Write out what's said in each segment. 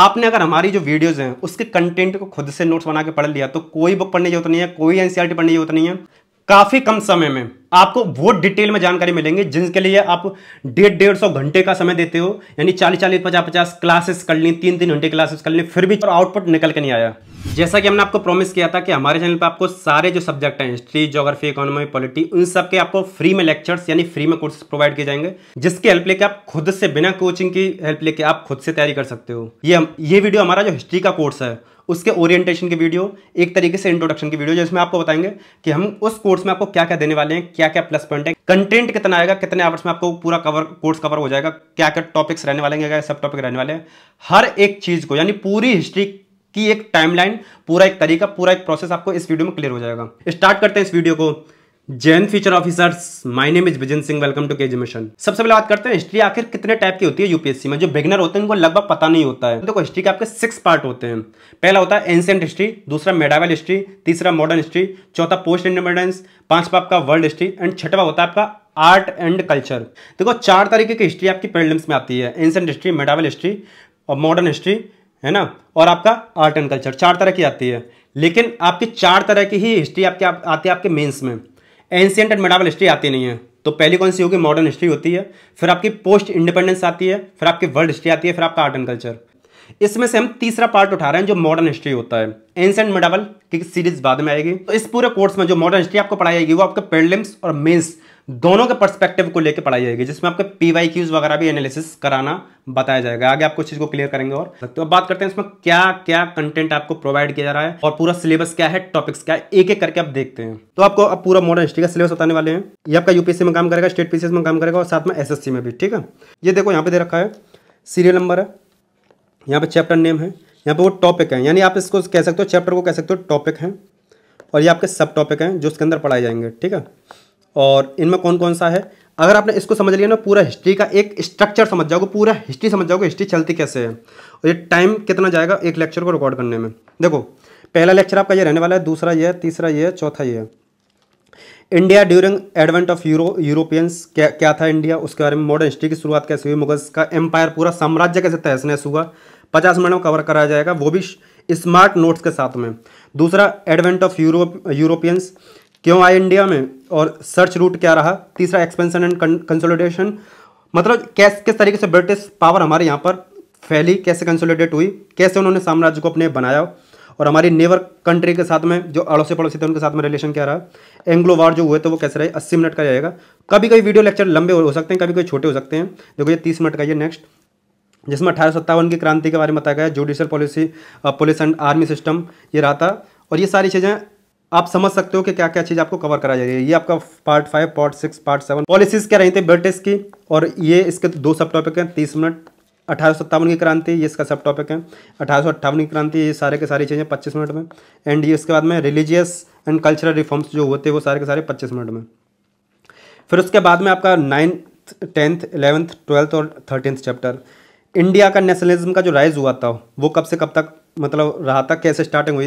आपने अगर हमारी जो वीडियोज़ हैं उसके कंटेंट को खुद से नोट्स बना के पढ़ लिया तो कोई बुक पढ़ने की जरूरत नहीं है कोई एनसीआर पढ़ने की जरूरत नहीं है काफ़ी कम समय में आपको वो डिटेल में जानकारी मिलेंगे जिनके लिए आप डेढ़ डेढ़ सौ घंटे का समय देते हो यानी चालीस चालीस पचास पचास क्लासेस कर ली तीन तीन घंटे क्लासेस कर ली फिर भी आउटपुट निकल के नहीं आया जैसा कि हमने आपको प्रॉमिस किया था कि हमारे चैनल पर आपको सारे जो सब्जेक्ट हैं हिस्ट्री ज्योग्राफी इकोनॉमी पॉलिटी उन सब के आपको फ्री में लेक्चर्स यानी फ्री में कोर्सेस प्रोवाइड किए जाएंगे जिसके हेल्प लेके आप खुद से बिना कोचिंग की हेल्प लेके आप खुद से तैयारी कर सकते हो ये ये वीडियो हमारा जो हिस्ट्री का कोर्स है उसके ओरिएंटेशन की वीडियो एक तरीके से इंट्रोडक्शन की वीडियो जिसमें आपको बताएंगे कि हम उस कोर्स में आपको क्या क्या देने वाले हैं क्या क्या प्लस पॉइंट है कंटेंट कितना आएगा कितने आवर्स में आपको पूरा कवर कोर्स कवर हो जाएगा क्या क्या टॉपिक्स रहने वाले हैं क्या सब टॉपिक रहने वाले हैं हर एक चीज़ को यानी पूरी हिस्ट्री की एक टाइमलाइन पूरा एक तरीका पूरा एक प्रोसेस आपको इस वीडियो में क्लियर हो जाएगा स्टार्ट करते हैं इस वीडियो को जैन future officers my name is Vijan Singh welcome to KG mission सबसे पहले बात करते हैं हिस्ट्री आखिर कितने टाइप की होती है यूपीएससी में जो बिगनर होते हैं उनको लगभग पता नहीं होता है देखो तो हिस्ट्री के आपके सिक्स पार्ट होते हैं पहला होता है एंशियंट हिस्ट्री दूसरा मेडावल हिस्ट्री तीसरा मॉडर्न हिस्ट्री चौथा पोस्ट इंडिपेंडेंस पांचवा आपका वर्ल्ड हिस्ट्री एंड छठवा होता है आपका आर्ट एंड कल्चर देखो चार तरीके की हिस्ट्री आपकी प्रिलिम्स में आती है एंशियंट हिस्ट्री मेडावल हिस्ट्री और मॉडर्न हिस्ट्री है ना और आपका आर्ट एंड कल्चर चार तरह की आती है लेकिन आपकी चार तरह की ही हिस्ट्री आपके आप, आती है आपके मेंस में एंशियंट एंड मेडावल हिस्ट्री आती नहीं है तो पहली कौन सी होगी मॉडर्न हिस्ट्री होती है फिर आपकी पोस्ट इंडिपेंडेंस आती है फिर आपकी वर्ल्ड हिस्ट्री आती है फिर आपका आर्ट एंड कल्चर इसमें से हम तीसरा पार्ट उठा रहे हैं जो मॉडर्न हिस्ट्री होता है एंशियंट मेडावल की सीरीज बाद में आएगी तो इस पूरे कोर्स में जो मॉडर्न हिस्ट्री आपको पढ़ाई जाएगी वो आपके पेडलिम्स और मेन्स दोनों के पर्सपेक्टिव को लेकर पढ़ाई जाएगी जिसमें आपके पी वाई क्यूज वगैरह भी एनालिसिस कराना बताया जाएगा आगे आपको चीज को क्लियर करेंगे और तो अब बात करते हैं इसमें क्या क्या कंटेंट आपको प्रोवाइड किया जा रहा है और पूरा सिलेबस क्या है टॉपिक्स क्या है एक एक करके आप देखते हैं तो आपको अब पूरा मॉडर्न हिस्ट्री का सिलेबस बताने वाले हैं ये आपका यूपीएससी में काम करेगा स्टेट पीसीएस में काम करेगा और साथ में एसएससी में भी ठीक है ये देखो यहाँ पे दे रखा है सीरियल नंबर है यहाँ पे चैप्टर नेम है यहाँ पे वो टॉपिक है यानी आप इसको कह सकते हो चैप्टर को कह सकते हो टॉपिक है और ये आपके सब टॉपिक हैं जो उसके अंदर पढ़ाए जाएंगे ठीक है और इनमें कौन कौन सा है अगर आपने इसको समझ लिया ना पूरा हिस्ट्री का एक स्ट्रक्चर समझ जाओगे पूरा हिस्ट्री समझ जाओगे हिस्ट्री चलती कैसे है और ये टाइम कितना जाएगा एक लेक्चर को रिकॉर्ड करने में देखो पहला लेक्चर आपका ये रहने वाला है दूसरा ये है तीसरा ये है चौथा ये है इंडिया ड्यूरिंग एडवेंट ऑफ यूरो यूरोपियंस क्या क्या था इंडिया उसके बारे में मॉडर्न हिस्ट्री की शुरुआत कैसे हुई मुगल्स का एम्पायर पूरा साम्राज्य कैसे तहस नहस हुआ पचास मिनट में कवर कराया जाएगा वो भी स्मार्ट नोट्स के साथ में दूसरा एडवेंट ऑफ यूरोप यूरोपियंस क्यों आए इंडिया में और सर्च रूट क्या रहा तीसरा एक्सपेंशन एंड कंसोलिडेशन मतलब कैस किस तरीके से ब्रिटिश पावर हमारे यहाँ पर फैली कैसे कंसोलिडेट हुई कैसे उन्होंने साम्राज्य को अपने बनाया और हमारी नेबर कंट्री के साथ में जो अड़ोसी पड़ोसी थे उनके साथ में रिलेशन क्या रहा एंग्लो वार जो हुए तो वो कैसे रहे अस्सी मिनट का रहेगा कभी कभी वीडियो लेक्चर लंबे हो सकते हैं कभी कभी छोटे हो सकते हैं देखो ये तीस मिनट का ये नेक्स्ट जिसमें अठारह की क्रांति के बारे में बताया गया judicial policy police and army system ये रहा था और ये सारी चीज़ें आप समझ सकते हो कि क्या क्या चीज़ आपको कवर करा जाएगी ये आपका part five part six part seven policies क्या रही थी ब्रिटिश की और ये इसके दो सब टॉपिक हैं तीस मिनट अठारह की क्रांति ये इसका सब टॉपिक है अठारह की क्रांति ये सारे के सारी चीज़ें पच्चीस मिनट में एंड ये इसके बाद में रिलीजियस एंड कल्चरल रिफॉर्म्स जो होते हैं वो सारे के सारे पच्चीस मिनट में फिर उसके बाद में आपका नाइन्थ टेंथ एलेवंथ ट्वेल्थ और थर्टीनथ चैप्टर इंडिया का नेशनलिज्म का जो राइज हुआ था वो कब से कब तक मतलब रहा था कैसे स्टार्टिंग हुई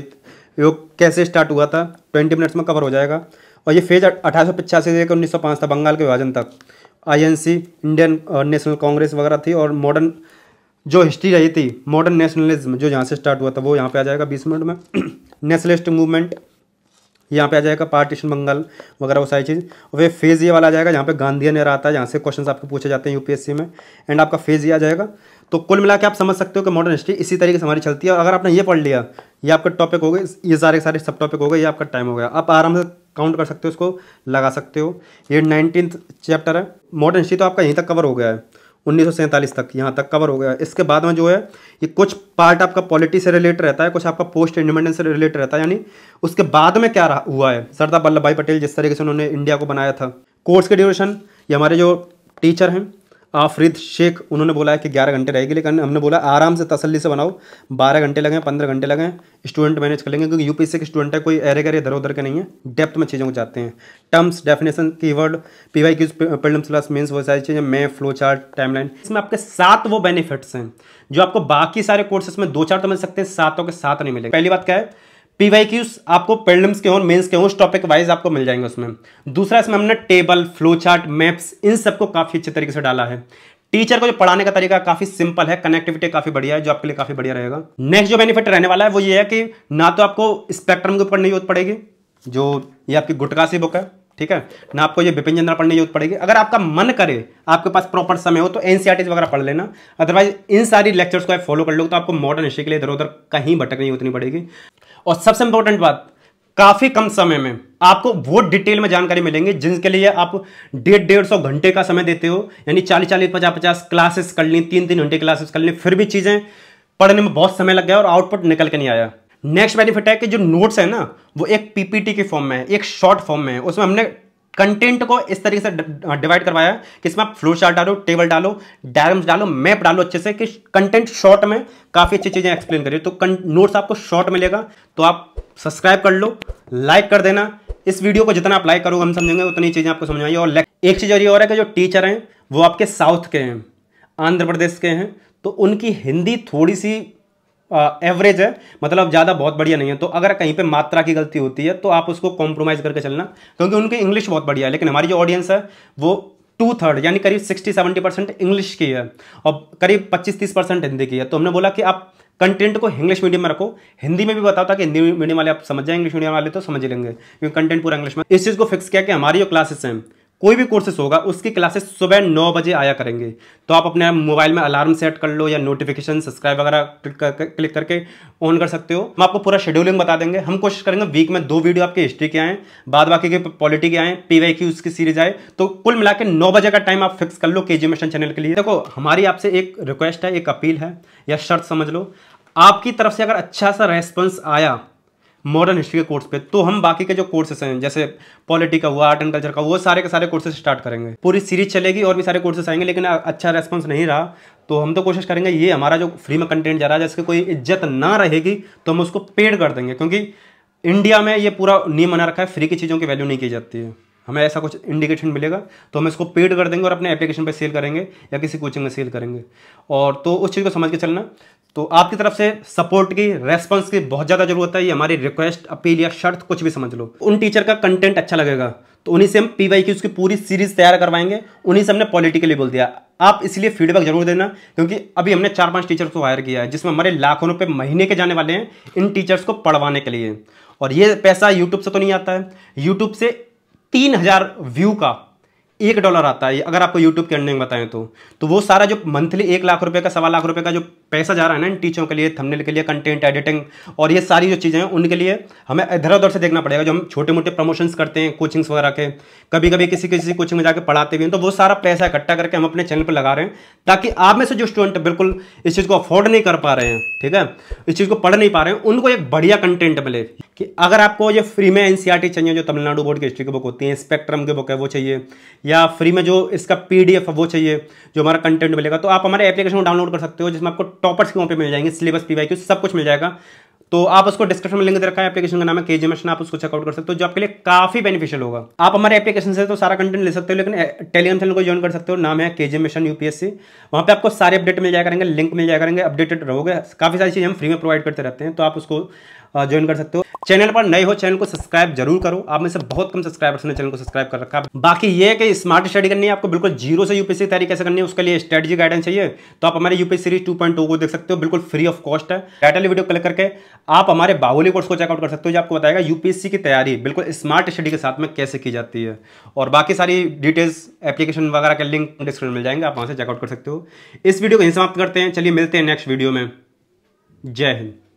योग कैसे स्टार्ट हुआ था ट्वेंटी मिनट्स में कवर हो जाएगा और ये फेज अठारह सौ से लेकर उन्नीस सौ था बंगाल के विभाजन तक आई इंडियन नेशनल कांग्रेस वगैरह थी और मॉडर्न जो हिस्ट्री रही थी मॉडर्न नेशनलिज्म जो यहाँ से स्टार्ट हुआ था वो यहाँ पे आ जाएगा बीस मिनट में नेशनलिस्ट मूवमेंट यहाँ पे आ जाएगा पार्टीशन बंगाल वगैरह वो सारी चीज़ और फिर फेज़ ये वाला आ जाएगा जहाँ पे गांधी ने आता है जहाँ से क्वेश्चन आपको पूछे जाते हैं यूपीएससी में एंड आपका फेज़ ये आ जाएगा तो कुल मिला के आप समझ सकते हो कि मॉडर्न हिस्ट्री इसी तरीके से हमारी चलती है और अगर आपने ये पढ़ लिया ये आपका टॉपिक हो गए ये सारे सारे सब टॉपिक हो गए ये आपका टाइम हो गया आप आराम से काउंट कर सकते हो उसको लगा सकते हो ये नाइनटीन चैप्टर है मॉडर्न हिस्ट्री तो आपका यहीं तक कवर हो गया है उन्नीस तक यहाँ तक कवर हो गया इसके बाद में जो है ये कुछ पार्ट आपका पॉलिटी से रिलेटेड रहता है कुछ आपका पोस्ट इंडिपेंडेंस से रिलेटेड रहता है यानी उसके बाद में क्या रहा हुआ है सरदार वल्लभ भाई पटेल जिस तरीके से उन्होंने इंडिया को बनाया था कोर्स के ड्यूरेशन ये हमारे जो टीचर हैं आफरीद शेख उन्होंने बोला है कि ग्यारह घंटे रहेगी लेकिन हमने बोला आराम से तसल्ली से बनाओ बारह घंटे लगे पंद्रह घंटे लगे स्टूडेंट मैनेज कर लेंगे क्योंकि यूपीएससी के स्टूडेंट है कोई एरे गरे इधर उधर के नहीं है डेप्थ में चीज़ों को जाते हैं terms definition keyword P Y class means वो सारी चीज़ें मैं फ्लो चार्ट टाइमलाइन इसमें आपके सात वो बेनिफिट्स हैं जो आपको बाकी सारे कोर्सेस में दो चार तो मिल सकते हैं सातों के साथ नहीं मिलेंगे पहली बात क्या है पीवाईक्यूस आपको पेडलम्स के हों मेंस के हों टॉपिक वाइज आपको मिल जाएंगे उसमें दूसरा इसमें हमने टेबल फ्लो चार्ट मैप्स इन सबको काफ़ी अच्छे तरीके से डाला है टीचर को जो पढ़ाने का तरीका काफी सिंपल है कनेक्टिविटी काफी बढ़िया है जो आपके लिए काफी बढ़िया रहेगा नेक्स्ट जो बेनिफिट रहने वाला है वो ये है कि ना तो आपको स्पेक्ट्रम के ऊपर नहीं जरूरत पड़ेगी जो ये आपकी गुटका सी बुक है ठीक है ना आपको ये बिपिन चंद्रा पढ़ने की जरूरत पड़ेगी अगर आपका मन करे आपके पास प्रॉपर समय हो तो एन e वगैरह पढ़ लेना अदरवाइज इन सारी लेक्चर्स को आप फॉलो कर लो तो आपको मॉडर्न हिस्ट्री के लिए इधर उधर कहीं भटकनी उतनी पड़ेगी और सबसे इंपॉर्टेंट बात काफ़ी कम समय में आपको वो डिटेल में जानकारी मिलेंगे जिनके लिए आप डेढ़ डेढ़ सौ घंटे का समय देते हो यानी चालीस चालीस पचास पचास क्लासेस कर ली तीन तीन घंटे क्लासेस कर ली फिर भी चीज़ें पढ़ने में बहुत समय लग गया और आउटपुट निकल के नहीं आया नेक्स्ट बेनिफिट है कि जो नोट्स है ना वो एक पीपीटी के फॉर्म में है एक शॉर्ट फॉर्म में है उसमें हमने कंटेंट को इस तरीके से डिवाइड करवाया है कि इसमें आप फ्लो चार्ट डालो टेबल डालो डायग्राम्स डालो मैप डालो अच्छे से कि कंटेंट शॉर्ट में काफ़ी अच्छी चीज़ें एक्सप्लेन करिए तो नोट्स आपको शॉर्ट मिलेगा तो आप सब्सक्राइब कर लो लाइक कर देना इस वीडियो को जितना आप लाइक करोगे हम समझेंगे उतनी चीज़ें आपको समझ आई और एक चीज़ और ये और है कि जो टीचर हैं वो आपके साउथ के हैं आंध्र प्रदेश के हैं तो उनकी हिंदी थोड़ी सी एवरेज है मतलब ज़्यादा बहुत बढ़िया नहीं है तो अगर कहीं पे मात्रा की गलती होती है तो आप उसको कॉम्प्रोमाइज़ करके चलना क्योंकि उनकी इंग्लिश बहुत बढ़िया है लेकिन हमारी जो ऑडियंस है वो टू थर्ड यानी करीब सिक्सटी सेवेंटी परसेंट इंग्लिश की है और करीब पच्चीस तीस परसेंट हिंदी की है तो हमने बोला कि आप कंटेंट को इंग्लिश मीडियम में रखो हिंदी में भी बताओ ताकि हिंदी मीडियम वाले आप समझ जाए इंग्लिश मीडियम वाले तो समझ लेंगे क्योंकि कंटेंट पूरा इंग्लिश में इस चीज़ को फिक्स किया कि हमारी जो क्लासेस हैं कोई भी कोर्सेस होगा उसकी क्लासेस सुबह नौ बजे आया करेंगे तो आप अपने मोबाइल में अलार्म सेट कर लो या नोटिफिकेशन सब्सक्राइब वगैरह क्लिक करके ऑन कर सकते हो हम आपको पूरा शेड्यूलिंग बता देंगे हम कोशिश करेंगे वीक में दो वीडियो आपके हिस्ट्री के आएँ बाद बाकी के पॉलिटी के आएँ पी वाई की उसकी सीरीज आए तो कुल मिला के नौ बजे का टाइम आप फिक्स कर लो के जी चैनल के लिए देखो हमारी आपसे एक रिक्वेस्ट है एक अपील है या शर्त समझ लो आपकी तरफ से अगर अच्छा सा रेस्पॉन्स आया मॉडर्न हिस्ट्री के कोर्स पे तो हम बाकी के जो कोर्सेस हैं जैसे पॉलिटी का हुआ आर्ट एंड कल्चर का वो सारे के सारे कोर्सेस स्टार्ट करेंगे पूरी सीरीज चलेगी और भी सारे कोर्सेस आएंगे लेकिन अच्छा रेस्पॉन्स नहीं रहा तो हम तो कोशिश करेंगे ये हमारा जो फ्री में कंटेंट जा रहा है जैसे कोई इज्जत ना रहेगी तो हम उसको पेड कर देंगे क्योंकि इंडिया में ये पूरा नियम बना रखा है फ्री की चीज़ों की वैल्यू नहीं की जाती है हमें ऐसा कुछ इंडिकेशन मिलेगा तो हम इसको पेड कर देंगे और अपने एप्लीकेशन पर सेल करेंगे या किसी कोचिंग में सेल करेंगे और तो उस चीज़ को समझ के चलना तो आपकी तरफ से सपोर्ट की रेस्पॉन्स की बहुत ज़्यादा जरूरत है ये हमारी रिक्वेस्ट अपील या शर्त कुछ भी समझ लो उन टीचर का कंटेंट अच्छा लगेगा तो उन्हीं से हम वाई की उसकी पूरी सीरीज तैयार करवाएंगे उन्हीं से हमने पॉलिटिकली बोल दिया आप इसलिए फीडबैक जरूर देना क्योंकि अभी हमने चार पांच टीचर्स को हायर किया है जिसमें हमारे लाखों रुपए महीने के जाने वाले हैं इन टीचर्स को पढ़वाने के लिए और ये पैसा यूट्यूब से तो नहीं आता है यूट्यूब से तीन हज़ार व्यू का एक डॉलर आता है अगर आपको यूट्यूब के अंडिंग बताएं तो तो वो सारा जो मंथली एक लाख रुपए का सवा लाख रुपए का जो पैसा जा रहा है ना इन टीचरों के लिए थंबनेल के लिए कंटेंट एडिटिंग और ये सारी जो चीज़ें हैं उनके लिए हमें इधर उधर से देखना पड़ेगा जो हम छोटे मोटे प्रमोशंस करते हैं कोचिंग्स वगैरह के कभी कभी किसी किसी कोचिंग में जाकर पढ़ाते भी हैं तो वो सारा पैसा इकट्ठा करके हम अपने चैनल पर लगा रहे हैं ताकि आप में से जो स्टूडेंट बिल्कुल इस चीज़ को अफोर्ड नहीं कर पा रहे हैं ठीक है इस चीज़ को पढ़ नहीं पा रहे हैं उनको एक बढ़िया कंटेंट मिले कि अगर आपको ये फ्री में एनसीईआरटी e चाहिए जो तमिलनाडु बोर्ड की हिस्ट्री की बुक होती है स्पेक्ट्रम की बुक है वो चाहिए या फ्री में जो इसका पीडीएफ है वो चाहिए जो हमारा कंटेंट मिलेगा तो आप हमारे एप्लीकेशन को डाउनलोड कर सकते हो जिसमें आपको टॉपर्स की कॉपी मिल जाएंगे सिलेबस पीवाईक्यू सब कुछ मिल जाएगा तो आप उसको डिस्क्रिप्शन में लिंक दे रखा है एप्लीकेशन का नाम है के जी आप उसको चेकआउट कर सकते हो जो आपके लिए काफी बेनिफिशियल होगा आप हमारे एप्लीकेशन से तो सारा कंटेंट ले सकते हो लेकिन टेलीग्राम चैनल को ज्वाइन कर सकते हो नाम है के मिशन यूपीएससी वहाँ पे आपको सारे अपडेट मिल जाएगा करेंगे लिंक मिल जाएगा करेंगे अपडेटेड रहोगे काफी सारी चीज़ हम फ्री में प्रोवाइड करते रहते हैं तो आप उसको ज्वाइन कर सकते हो चैनल पर नए हो चैनल को सब्सक्राइब जरूर करो आप में से बहुत कम सब्सक्राइबर्स ने चैनल को सब्सक्राइब कर रखा है बाकी ये कि स्मार्ट स्टडी करनी है आपको बिल्कुल जीरो से यूपीएससी तैयारी कैसे करनी है उसके लिए स्ट्रेटजी गाइडेंस चाहिए तो आप हमारे यूपीएस सीरीज टू को देख सकते हो बिल्कुल फ्री ऑफ कॉस्ट है टाइटल वीडियो क्लिक करके आप हमारे बाहुली कोर्स को चेकआउट कर सकते हो जो आपको बताएगा यूपीएससी की तैयारी बिल्कुल स्मार्ट स्टडी के साथ में कैसे की जाती है और बाकी सारी डिटेल्स एप्लीकेशन वगैरह के लिंक डिस्क्रिप्शन मिल जाएंगे आप वहाँ से चेकआउट कर सकते हो इस वीडियो को यहीं समाप्त करते हैं चलिए मिलते हैं नेक्स्ट वीडियो में जय हिंद